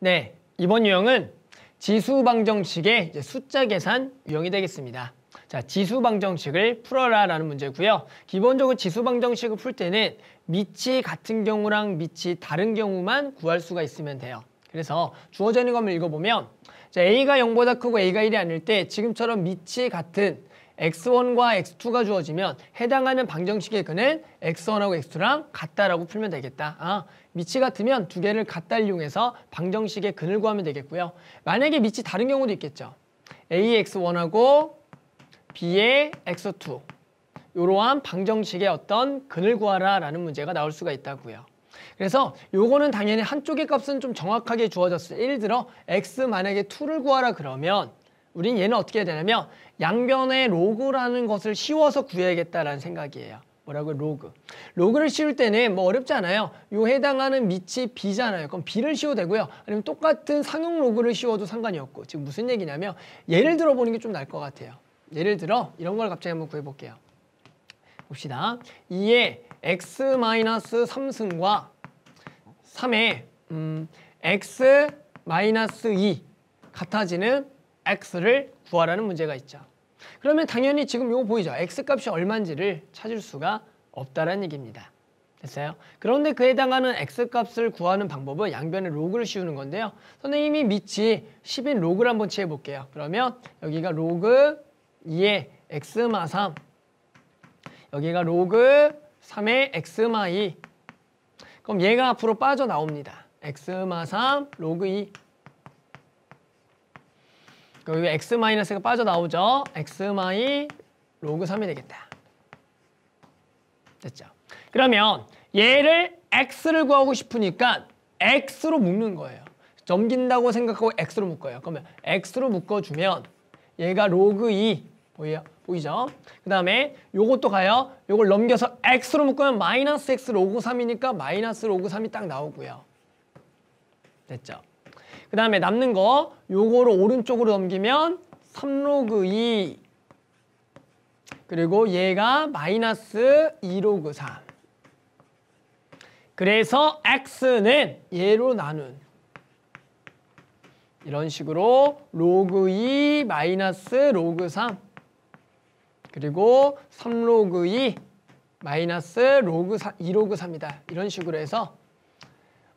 네, 이번 유형은 지수 방정식의 이제 숫자 계산 유형이 되겠습니다. 자, 지수 방정식을 풀어라 라는 문제고요. 기본적으로 지수 방정식을 풀 때는 밑이 같은 경우랑 밑이 다른 경우만 구할 수가 있으면 돼요. 그래서 주어져 있는 것만 읽어보면 자, A가 0보다 크고 A가 1이 아닐 때 지금처럼 밑이 같은 x1과 x2가 주어지면 해당하는 방정식의 근은 x1하고 x2랑 같다라고 풀면 되겠다. 아, 밑이 같으면 두 개를 같다 를 이용해서 방정식의 근을 구하면 되겠고요. 만약에 밑이 다른 경우도 있겠죠. ax1하고 b의 x2 이러한 방정식의 어떤 근을 구하라 라는 문제가 나올 수가 있다고요. 그래서 요거는 당연히 한쪽의 값은 좀 정확하게 주어졌어요 예를 들어 x 만약에 2를 구하라 그러면 우린 얘는 어떻게 해야 되냐면 양변에 로그라는 것을 씌워서 구해야겠다라는 생각이에요. 뭐라고 로그. 로그를 씌울 때는 뭐 어렵지 않아요. 요 해당하는 밑이 B잖아요. 그럼 B를 씌워도 되고요. 아니면 똑같은 상용 로그를 씌워도 상관이 없고 지금 무슨 얘기냐면 예를 들어보는 게 좀 나을 것 같아요. 예를 들어 이런 걸 갑자기 한번 구해볼게요. 봅시다. 2의 x-3승과 3에 음, x-2 같아지는 x를 구하라는 문제가 있죠. 그러면 당연히 지금 이거 보이죠? x값이 얼마인지를 찾을 수가 없다라는 얘기입니다. 됐어요? 그런데 그에 해당하는 x값을 구하는 방법은 양변에 로그를 씌우는 건데요. 선생님이 밑이 10인 로그를 한번 취해볼게요. 그러면 여기가 로그 2의 x마 3 여기가 로그 3의 x마 2 그럼 얘가 앞으로 빠져나옵니다. x마 3 로그 2 여기 x 마이너스가 빠져나오죠. x 마이 로그 3이 되겠다. 됐죠. 그러면 얘를 x를 구하고 싶으니까 x로 묶는 거예요. 점긴다고 생각하고 x로 묶어요. 그러면 x로 묶어주면 얘가 로그 2 보이요? 보이죠? 그 다음에 요것도 가요. 요걸 넘겨서 x로 묶으면 마이너스 x 로그 3이니까 마이너스 로그 3이 딱 나오고요. 됐죠? 그 다음에 남는 거 요거를 오른쪽으로 넘기면 3로그 2 그리고 얘가 마이너스 2로그 3 그래서 x는 얘로 나눈 이런 식으로 로그 2 마이너스 로그 3 그리고 3로그 2 마이너스 로그 4, 2로그 3이다. 이런 식으로 해서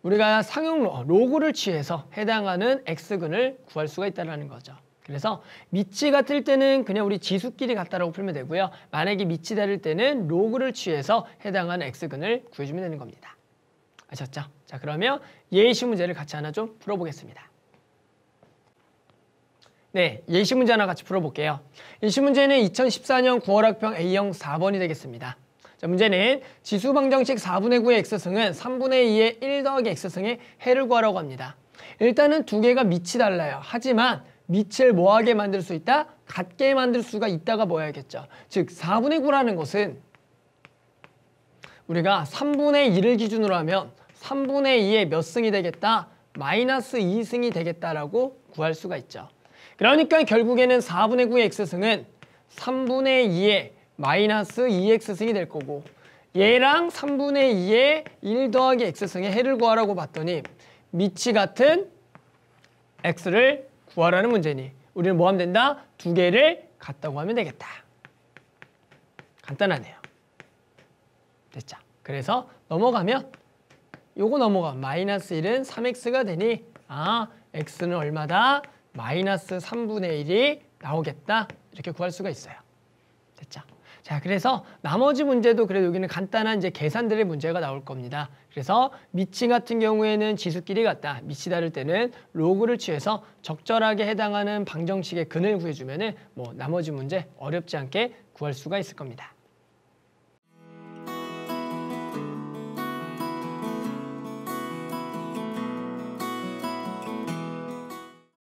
우리가 상용 로그를 취해서 해당하는 x근을 구할 수가 있다는 거죠. 그래서 밑치가 뜰 때는 그냥 우리 지수끼리 같다라고 풀면 되고요. 만약에 밑치 다를 때는 로그를 취해서 해당하는 x근을 구해주면 되는 겁니다. 아셨죠? 자 그러면 예시 문제를 같이 하나 좀 풀어보겠습니다. 네, 예시 문제 하나 같이 풀어볼게요. 예시 문제는 2014년 9월 학평 A형 4번이 되겠습니다. 자, 문제는 지수 방정식 4분의 9의 x승은 3분의 2의 1 더하기 x승의 해를 구하라고 합니다. 일단은 두 개가 밑이 달라요. 하지만 밑을 뭐하게 만들 수 있다? 같게 만들 수가 있다가 뭐야겠죠. 즉 4분의 9라는 것은 우리가 3분의 2를 기준으로 하면 3분의 2의 몇 승이 되겠다? 마이너스 2승이 되겠다라고 구할 수가 있죠. 그러니까 결국에는 4분의 9의 x승은 3분의 2의 마이너스 2x승이 될 거고 얘랑 3분의 2에 1 더하기 x승의 해를 구하라고 봤더니 미치 같은 x를 구하라는 문제니 우리는 뭐 하면 된다? 두 개를 같다고 하면 되겠다. 간단하네요. 됐죠? 그래서 넘어가면 요거 넘어가 마이너스 1은 3x가 되니 아 x는 얼마다? 마이너스 3분의 1이 나오겠다. 이렇게 구할 수가 있어요. 됐죠? 자, 그래서 나머지 문제도 그래도 여기는 간단한 이제 계산들의 문제가 나올 겁니다. 그래서 미치 같은 경우에는 지수끼리 같다. 미치 다를 때는 로그를 취해서 적절하게 해당하는 방정식의 근을 구해주면은 뭐 나머지 문제 어렵지 않게 구할 수가 있을 겁니다.